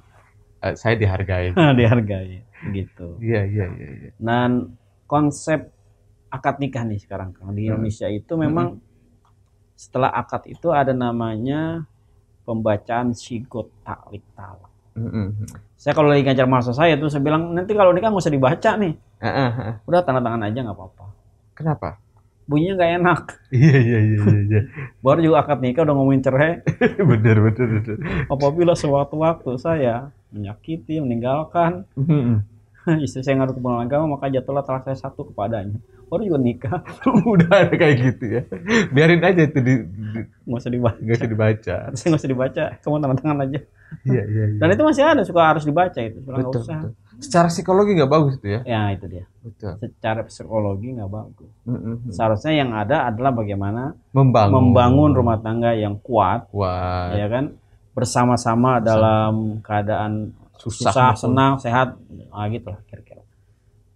uh, saya dihargai. *laughs* dihargai gitu. Iya, iya, iya, iya. Dan konsep akad nikah nih sekarang Kang di hmm. Indonesia hmm. itu memang hmm. setelah akad itu ada namanya pembacaan sigot taklik talak. Mm-hmm. Saya kalau lagi ngajar mahasiswa saya tuh saya bilang nanti kalau nikah nggak usah dibaca nih. Uh-huh. Udah tanda tangan aja nggak apa-apa. Kenapa? Bunyinya nggak enak. Iya iya iya iya. iya. *laughs* Baru juga akad nikah udah ngomongin cerai. *laughs* bener, bener bener. Apabila suatu waktu saya menyakiti, meninggalkan, mm-hmm. *laughs* istri saya ngaruh ke agama maka jatuhlah talak saya satu kepadanya baru juga nikah *laughs* udah ada kayak gitu ya biarin aja itu di, di nggak usah dibaca nggak usah dibaca *laughs* nggak usah dibaca kamu tangan tangan aja iya, iya *laughs* ya. dan itu masih ada suka harus dibaca itu suka usah betul. secara psikologi nggak bagus itu ya ya itu dia betul. secara psikologi nggak bagus mm-hmm. seharusnya yang ada adalah bagaimana membangun membangun rumah tangga yang kuat kuat ya kan bersama-sama dalam keadaan susah, susah senang sehat ah, gitu lah kira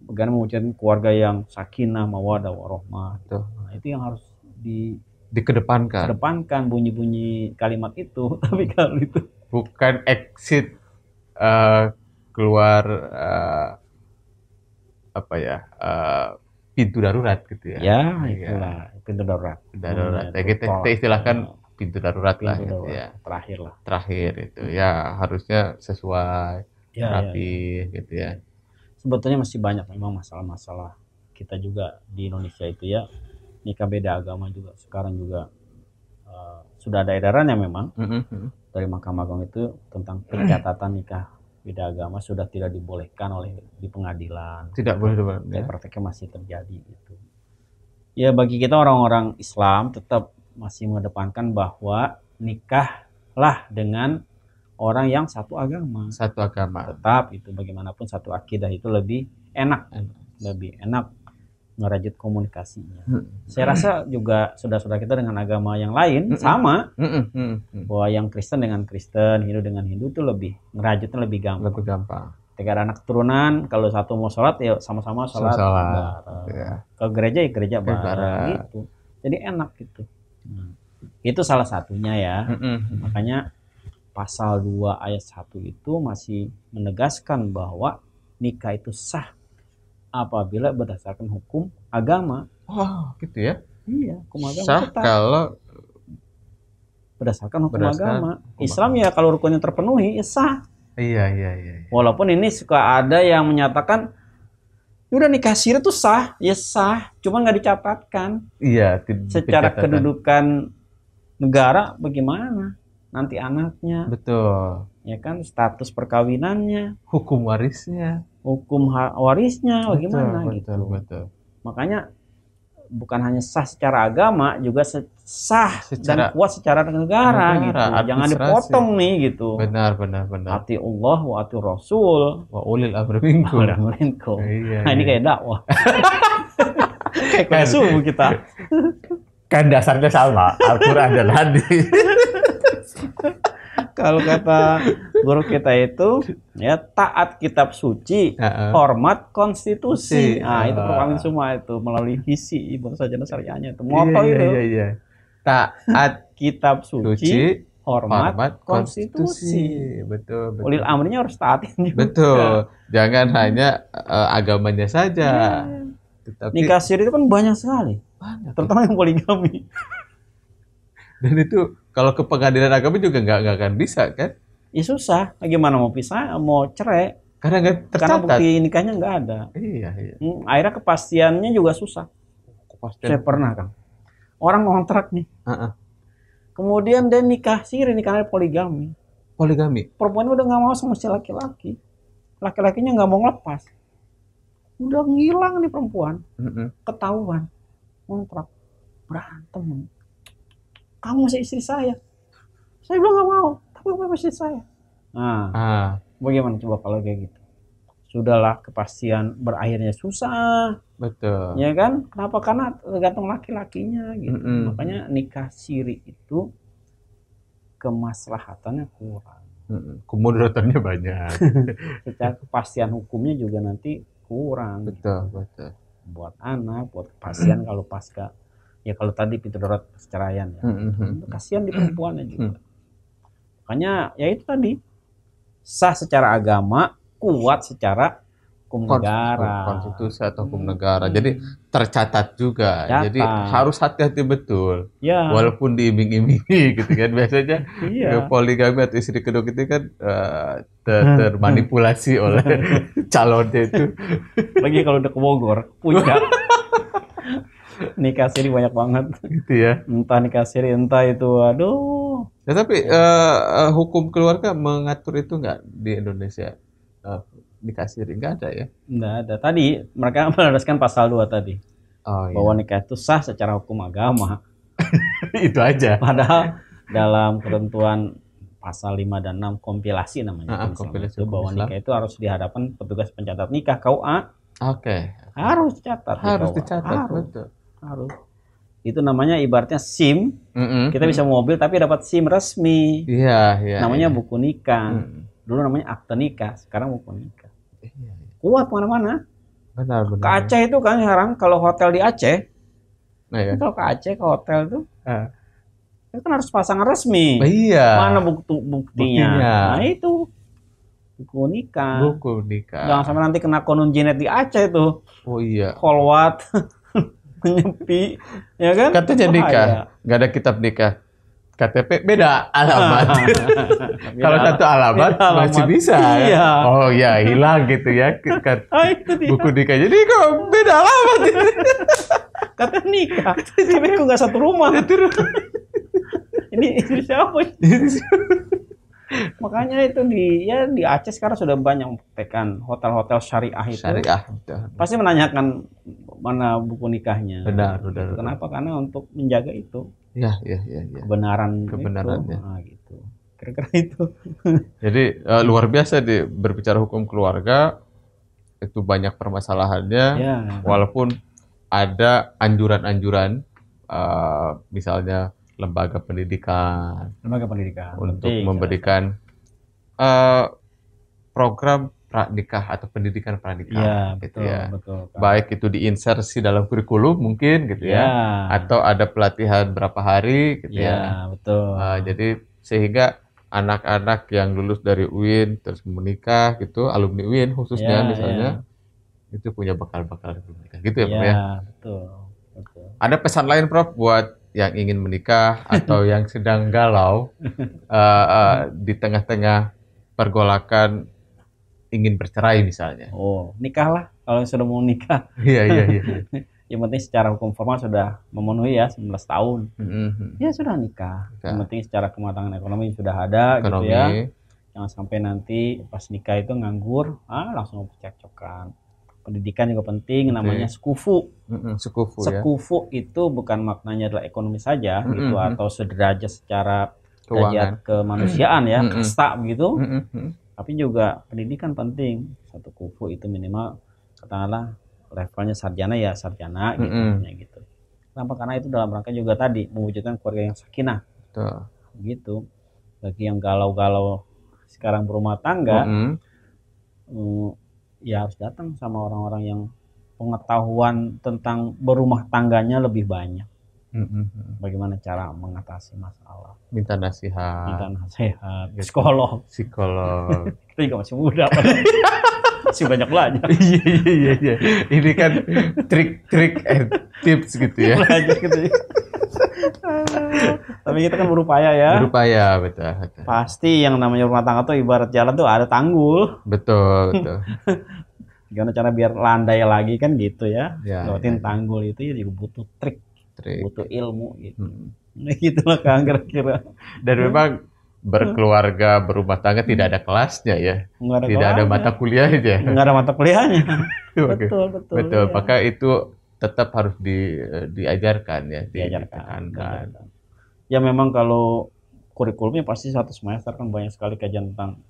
bagaimana mewujudkan keluarga yang sakinah, mawadah, warohmah. Gitu. Nah, itu yang harus di dikedepankan. Kedepankan bunyi-bunyi kalimat itu, *laughs* tapi kalau itu bukan exit uh, keluar uh, apa ya uh, pintu darurat gitu ya. Ya, iya. itulah ya. pintu darurat. Darurat. Hmm, ya, kita, kita istilahkan ya. pintu darurat pintu lah darurat. gitu ya. Terakhir lah. Terakhir itu ya harusnya sesuai ya, rapi ya. ya. gitu ya sebetulnya masih banyak memang masalah-masalah kita juga di Indonesia itu ya nikah beda agama juga sekarang juga uh, sudah ada edarannya memang mm-hmm. dari Mahkamah Agung itu tentang pencatatan nikah beda agama sudah tidak dibolehkan oleh di pengadilan tidak boleh ya. prakteknya masih terjadi gitu ya bagi kita orang-orang Islam tetap masih mengedepankan bahwa nikahlah dengan orang yang satu agama. Satu agama. Tetap itu bagaimanapun satu akidah itu lebih enak, enak. lebih enak merajut komunikasinya. Hmm. Saya rasa juga saudara-saudara kita dengan agama yang lain hmm. sama, hmm. hmm. hmm. hmm. bahwa yang Kristen dengan Kristen, Hindu dengan Hindu itu lebih merajutnya lebih gampang. Lebih gampang. Tiga anak turunan kalau satu mau sholat ya sama-sama sholat. -sama. Ya. Ke gereja ya gereja bareng. bareng. Gitu. Jadi enak gitu. Nah, itu salah satunya ya. Mm Makanya pasal 2 ayat 1 itu masih menegaskan bahwa nikah itu sah apabila berdasarkan hukum agama. Oh, gitu ya. Iya, hukum agama. Sah tetap. kalau berdasarkan hukum berdasarkan agama. Hukum Islam agama. ya kalau rukunnya terpenuhi ya sah. Iya, iya, iya, iya. Walaupun ini suka ada yang menyatakan ya udah nikah siri itu sah, ya sah, cuma nggak dicatatkan. Iya, secara kedudukan negara bagaimana? nanti anaknya betul ya kan status perkawinannya hukum warisnya hukum warisnya betul, bagaimana betul, gitu betul. betul makanya bukan hanya sah secara agama juga sah secara, dan kuat secara negara, negara gitu ya, jangan dipotong nih gitu benar benar benar hati Allah wa Rasul wa ulil amri minkum iya, iya, nah, iya. ini kayak dakwah *laughs* kayak suhu kita kan dasarnya sama Al-Quran dan hadis kalau kata guru kita itu ya taat kitab suci, uh-uh. hormat konstitusi. Si, iya. nah, itu terpamin semua itu melalui visi ibu saja syariahnya itu iya, moto iya, itu. Iya, iya. Taat kitab suci, suci hormat, hormat konstitusi. konstitusi. Betul, betul. Ulil amrinya harus taatin juga. Betul. Jangan hanya uh, agamanya saja. Yeah. Iya. Nikah siri itu kan banyak sekali. Banyak. Terutama yang poligami. Dan itu kalau ke pengadilan agama juga nggak nggak akan bisa kan? Ya susah. Gimana mau pisah, mau cerai? Karena nggak tercatat. Karena bukti nikahnya nggak ada. Iya, iya. Hmm, akhirnya kepastiannya juga susah. Kepastian. Saya pernah kan. Orang kontrak nih. Uh-uh. Kemudian dia nikah siri, nikahnya poligami. Poligami? Perempuan udah nggak mau sama si laki-laki. Laki-lakinya nggak mau ngelepas. Udah ngilang nih perempuan. Uh-uh. Ketahuan. Kontrak. Berantem kamu masih istri saya saya bilang nggak mau tapi kamu masih istri saya nah, ah. bagaimana coba kalau kayak gitu sudahlah kepastian berakhirnya susah betul ya kan kenapa karena tergantung laki-lakinya gitu mm -mm. makanya nikah siri itu kemaslahatannya kurang mm kemudaratannya banyak *laughs* secara kepastian hukumnya juga nanti kurang betul betul buat anak buat kepastian kalau pasca ya kalau tadi pintu darurat perceraian ya mm-hmm. kasihan di perempuannya juga mm-hmm. makanya ya itu tadi sah secara agama kuat secara hukum negara konstitusi atau hukum hmm. negara jadi tercatat juga Catat. jadi harus hati-hati betul ya. walaupun diiming-imingi *laughs* gitu kan biasanya iya. poligami atau istri kedua itu kan uh, ter termanipulasi *laughs* oleh calonnya itu lagi kalau udah ke Bogor punya *laughs* nikah siri banyak banget gitu ya entah nikah siri entah itu aduh ya tapi uh, uh, hukum keluarga mengatur itu enggak di Indonesia uh, nikah siri enggak ada ya nggak ada tadi mereka *laughs* melandaskan pasal 2 tadi oh, iya. bahwa nikah itu sah secara hukum agama *laughs* itu aja padahal dalam ketentuan pasal 5 dan 6 kompilasi namanya ah, kompilasi itu bahwa nikah itu harus dihadapan petugas pencatat nikah KUA. Oke. Okay. Harus catat. Harus di dicatat. Harus. Betul. Aduh. itu namanya ibaratnya SIM. Mm-hmm. Kita bisa mobil tapi dapat SIM resmi. Iya, yeah, iya. Yeah, namanya yeah. buku nikah. Mm. Dulu namanya akte nikah, sekarang buku nikah. Yeah, iya. Kuat mana-mana. Benar, benar. Ke Aceh itu kan sekarang kalau hotel di Aceh. Nah, iya. Kalau ke Aceh ke hotel tuh. Eh, kita Itu kan harus pasangan resmi. Oh, iya. Mana bukti buktinya? buktinya? Nah, itu buku nikah. Buku nikah. Jangan sampai nanti kena konon jenet di Aceh tuh. Oh iya. Kolwat. *laughs* menyepi ya kan katanya nikah nggak ada kitab nikah KTP beda alamat. *laughs* Kalau satu alamat, alamat masih bisa. Iya. Oh ya hilang gitu ya ah, buku nikah. Jadi kok beda alamat. *laughs* Kata nikah, tapi kok nggak satu rumah. *laughs* ini istri iya, siapa? Makanya itu di ya di Aceh sekarang sudah banyak praktekan hotel-hotel syariah itu. Syariah. Pasti menanyakan mana buku nikahnya. Benar, benar. Kenapa? Benar. Karena untuk menjaga itu. Ya, ya, ya. ya. Kebenaran. Kebenarannya. Itu. Nah, gitu. Kira-kira itu. *laughs* Jadi uh, luar biasa di berbicara hukum keluarga itu banyak permasalahannya. Ya. Walaupun ada anjuran-anjuran, uh, misalnya lembaga pendidikan. Lembaga pendidikan. Untuk penting, memberikan uh, program pranikah atau pendidikan pranikah. ya, gitu betul, ya. Betul, kan. Baik itu diinsersi dalam kurikulum mungkin gitu ya, ya. atau ada pelatihan berapa hari gitu ya. ya. betul. Uh, jadi sehingga anak-anak yang lulus dari UIN terus menikah gitu, alumni UIN khususnya ya, misalnya ya. itu punya bakal-bakal menikah gitu ya, Prof iya, ya. betul. Betul. Ada pesan lain Prof buat yang ingin menikah atau yang sedang galau uh, *laughs* uh, di tengah-tengah pergolakan ingin bercerai misalnya. Oh, nikahlah kalau sudah mau nikah. *laughs* Iya, iya, iya. *laughs* Yang penting secara hukum formal sudah memenuhi ya 19 tahun. Mm-hmm. Ya sudah nikah. Ya. Yang penting secara kematangan ekonomi sudah ada gitu ekonomi. gitu ya. Jangan sampai nanti pas nikah itu nganggur, ah langsung cekcokan. Pendidikan juga penting, namanya sekufu. Mm-hmm, sekufu. Ya. Sekufu itu bukan maknanya adalah ekonomi saja mm-hmm. gitu atau sederajat secara derajat kemanusiaan ya, mm-hmm. kasta begitu. Mm-hmm tapi juga pendidikan penting satu kufu itu minimal katakanlah levelnya sarjana ya sarjana gitu mm -hmm. gitu kenapa karena itu dalam rangka juga tadi mewujudkan keluarga yang sakinah Betul. gitu bagi yang galau-galau sekarang berumah tangga mm -hmm. ya harus datang sama orang-orang yang pengetahuan tentang berumah tangganya lebih banyak hmm Bagaimana cara mengatasi masalah? Minta nasihat. Minta nasihat. Gitu. Psikolog. Psikolog. Itu juga *laughs* masih muda. masih banyak belajar. *laughs* Iya iya iya. Ini kan trik-trik and tips gitu ya. Belajar gitu. Ya. Tapi kita kan berupaya ya. Berupaya betul, betul. Pasti yang namanya rumah tangga tuh ibarat jalan tuh ada tanggul. Betul betul. *laughs* Gimana cara biar landai lagi kan gitu ya. ya Lewatin ya. ya. tanggul itu ya juga butuh trik listrik butuh ilmu gitu hmm. *laughs* Nah, gitulah kang kira-kira dan hmm. memang berkeluarga berumah tangga tidak ada kelasnya ya Enggak ada tidak kelasnya. ada mata kuliah aja nggak ada mata kuliahnya *laughs* betul betul betul ya. maka itu tetap harus di, eh, diajarkan ya diajarkan kan ya memang kalau kurikulumnya pasti satu semester kan banyak sekali kajian tentang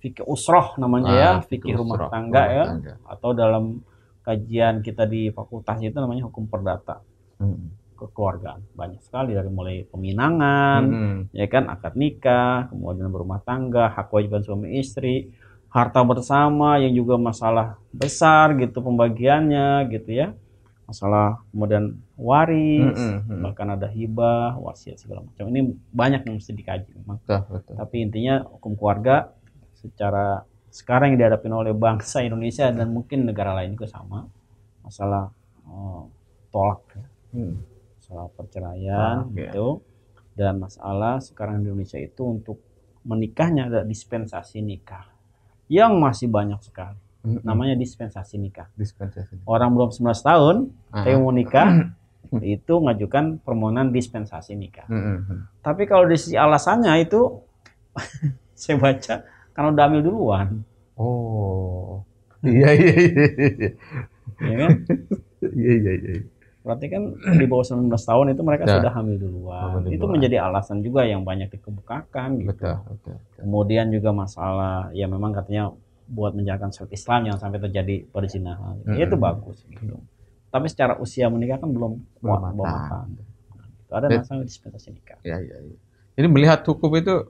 fikih usroh namanya ya, ah, ya fikih rumah tangga rumah ya tangga. atau dalam kajian kita di fakultas itu namanya hukum perdata kekeluargaan banyak sekali dari mulai peminangan hmm. ya kan akad nikah kemudian berumah tangga hak kewajiban suami istri harta bersama yang juga masalah besar gitu pembagiannya gitu ya masalah kemudian waris hmm. bahkan ada hibah wasiat segala macam ini banyak yang mesti dikaji memang betul, betul. tapi intinya hukum keluarga secara sekarang yang dihadapi oleh bangsa Indonesia dan mungkin negara lain juga sama masalah oh, tolak ya hmm. soal perceraian ah, okay. gitu dan masalah sekarang di Indonesia itu untuk menikahnya ada dispensasi nikah yang masih banyak sekali hmm. hmm. namanya dispensasi nikah dispensasi orang belum 19 tahun ah. tapi mau nikah hmm. itu mengajukan permohonan dispensasi nikah hmm, hmm. tapi kalau di sisi alasannya itu *laughs* saya baca karena udah hamil duluan oh iya iya iya iya iya kan? *laughs* iya, iya, iya. Berarti kan di bawah 19 tahun itu mereka ya. sudah hamil duluan. hamil duluan. Itu menjadi alasan juga yang banyak dikemukakan gitu. Betul, betul, betul. Kemudian juga masalah ya memang katanya buat menjalankan syariat Islam yang sampai terjadi perzinahan. Ya mm -hmm. itu bagus gitu. Tapi secara usia menikah kan belum belum matang. matang. ada iya. masalah dispensasi nikah. Ya, ya, ya. Jadi melihat hukum itu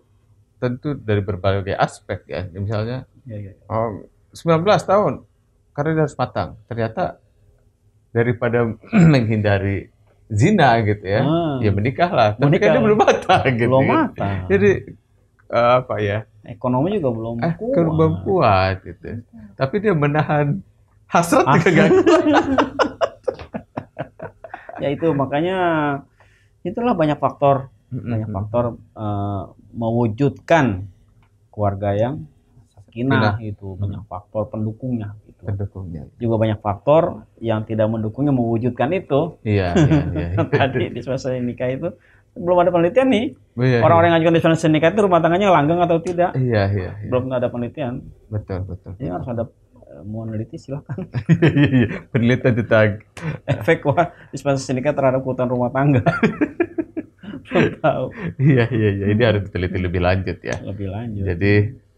tentu dari berbagai aspek ya. Misalnya ya, ya, ya. Oh, 19 tahun karena dia harus matang. Ternyata daripada *clears throat* menghindari zina gitu ya, hmm. ya menikahlah. Tapi Menikah. kan dia belum matang gitu. Belum ya. matang. Jadi uh, apa ya? Ekonomi juga belum eh, kuat. Belum kuat gitu. Tapi dia menahan hasrat juga *laughs* gak ya itu makanya itulah banyak faktor, banyak faktor uh, mewujudkan keluarga yang sakinah itu banyak faktor pendukungnya gitu. pendukungnya juga banyak faktor yang tidak mendukungnya mewujudkan itu iya, *laughs* iya, iya. tadi dispensasi nikah itu belum ada penelitian nih oh, iya, orang-orang iya. yang ngajukan dispensasi nikah itu rumah tangganya langgeng atau tidak iya, iya, iya. belum ada penelitian betul betul, ini harus ada eh, mau meneliti silahkan. *laughs* Iya, iya. penelitian tentang efek wah dispensasi nikah terhadap kebutuhan rumah tangga. *laughs* Belum tahu. Iya iya iya ini harus diteliti lebih lanjut ya. Lebih lanjut. Jadi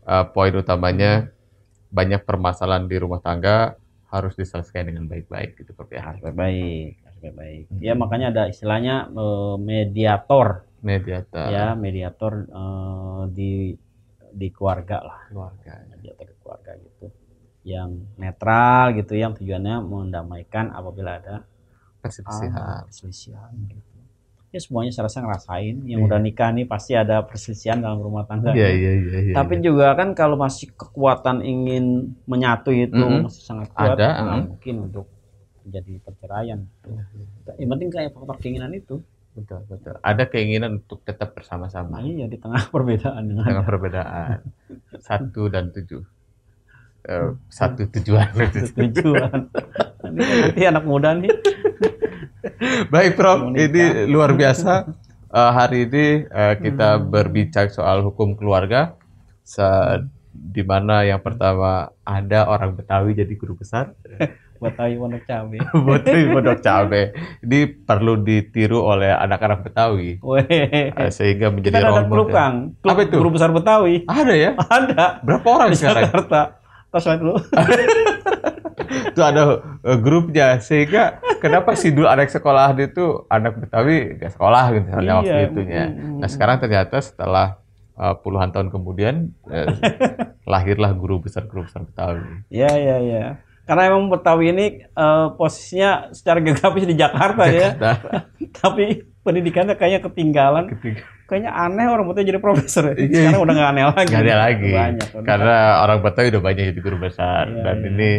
uh, poin utamanya hmm. banyak permasalahan di rumah tangga harus diselesaikan dengan baik-baik gitu perpihak. Ya. Harus baik, harus baik. Hmm. Ya makanya ada istilahnya uh, mediator. Mediator. Ya mediator uh, di di keluarga lah. Keluarga. Mediator di keluarga gitu. Yang netral gitu, yang tujuannya mendamaikan apabila ada perselisihan. Ah, perselisihan. Gitu ya semuanya saya rasa ngerasain yang yeah. udah nikah nih pasti ada perselisihan dalam rumah tangga. Yeah, yeah, yeah, yeah, iya. Tapi yeah. juga kan kalau masih kekuatan ingin menyatu itu mm -hmm. masih sangat kuat, ada, uh -huh. mungkin untuk menjadi perceraian. Yeah, Yang penting kayak faktor keinginan itu. Betul betul. Ada keinginan untuk tetap bersama-sama. Nah, iya di tengah *laughs* perbedaan. Di tengah perbedaan *laughs* satu dan tujuh. Eh, hmm. satu tujuan. Satu tujuan. *laughs* Ini berarti anak muda nih Baik Prof, ini luar biasa. Uh, hari ini uh, kita hmm. berbicara soal hukum keluarga, Se- di mana yang pertama ada orang Betawi jadi guru besar. *laughs* Betawi Pondok Cabe. *laughs* Betawi Pondok Cabe. Ini perlu ditiru oleh anak-anak Betawi. Wee. Eh, sehingga menjadi Kita role Klub Apa itu? Guru besar Betawi. Ada ya? *laughs* Ada. Berapa orang di sekarang? Jakarta. Tos dulu itu ada eh, grupnya sehingga kenapa si dulu anak sekolah itu anak Betawi gak sekolah gitu iya, waktu itunya. nya. nah sekarang ternyata setelah uh, puluhan tahun kemudian eh, *laughs* lahirlah guru besar guru besar Betawi. Ya ya ya. Karena emang Betawi ini uh, posisinya secara geografis di Jakarta, ya. Jakarta. ya. *laughs* Tapi pendidikannya kayaknya ketinggalan. ketinggalan kayaknya aneh orang Betawi jadi profesor. Ya. Iya. Sekarang udah gak aneh lagi. Gak ada lagi. Banyak, Karena orang Betawi udah banyak jadi guru besar iya, dan iya. ini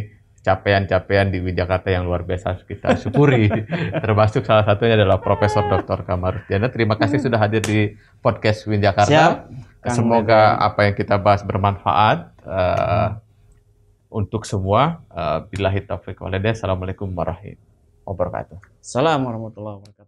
capaian-capaian di Jakarta yang luar biasa kita syukuri. *laughs* Termasuk salah satunya adalah Profesor Dr. Kamar Terima kasih sudah hadir di podcast Win Jakarta. Siap. Kang Semoga apa yang kita bahas bermanfaat uh, hmm. untuk semua. Uh, Bila hitafik Assalamualaikum warahmatullahi wabarakatuh. Assalamualaikum warahmatullahi wabarakatuh.